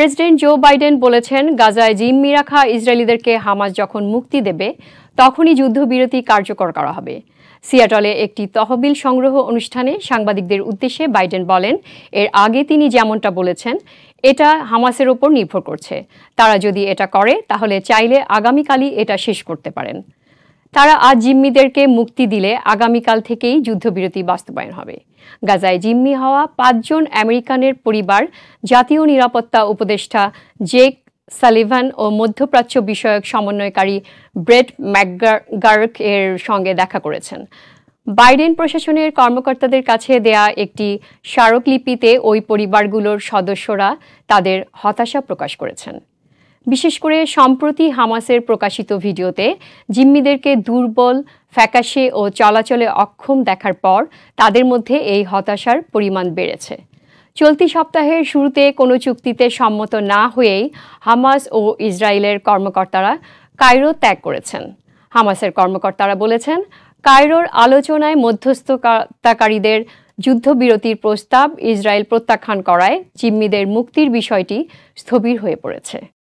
president Joe Biden বলেছেন গাজায় জিম্মি রাখা ইসরায়েলিদেরকে হামাস যখন মুক্তি দেবে তখনই যুদ্ধবিরতি কার্যকর করা হবে সিয়াটলে একটি তহবিল সংগ্রহ অনুষ্ঠানে সাংবাদিকদের উদ্দেশ্যে বাইডেন বলেন এর আগে তিনি যেমনটা বলেছেন এটা হামাসের ওপর নির্ভর করছে তারা যদি এটা করে তাহলে চাইলে আগামীকালই এটা শেষ করতে পারেন তারা আজ জিম্মিদেরকে মুক্তি দিলে আগামীকাল থেকেই যুদ্ধবিরতি বাস্তবায়ন হবে গাজায় জিম্মি হওয়া পাঁচজন আমেরিকানের পরিবার জাতীয় নিরাপত্তা উপদেষ্টা জেক সালিভান ও মধ্যপ্রাচ্য বিষয়ক সমন্বয়কারী ব্রেড ম্যাকগার্ক এর সঙ্গে দেখা করেছেন বাইডেন প্রশাসনের কর্মকর্তাদের কাছে দেয়া একটি স্মারকলিপিতে ওই পরিবারগুলোর সদস্যরা তাদের হতাশা প্রকাশ করেছেন বিশেষ করে সম্প্রতি হামাসের প্রকাশিত ভিডিওতে জিম্মিদেরকে দুর্বল ফ্যাকাশে ও চলাচলে অক্ষম দেখার পর তাদের মধ্যে এই হতাশার পরিমাণ বেড়েছে চলতি সপ্তাহের শুরুতে কোনো চুক্তিতে সম্মত না হয়েই হামাস ও ইসরায়েলের কর্মকর্তারা কায়রো ত্যাগ করেছেন হামাসের কর্মকর্তারা বলেছেন কায়রোর আলোচনায় মধ্যস্থতাকারীদের যুদ্ধবিরতির প্রস্তাব ইসরায়েল প্রত্যাখ্যান করায় জিম্মিদের মুক্তির বিষয়টি স্থবির হয়ে পড়েছে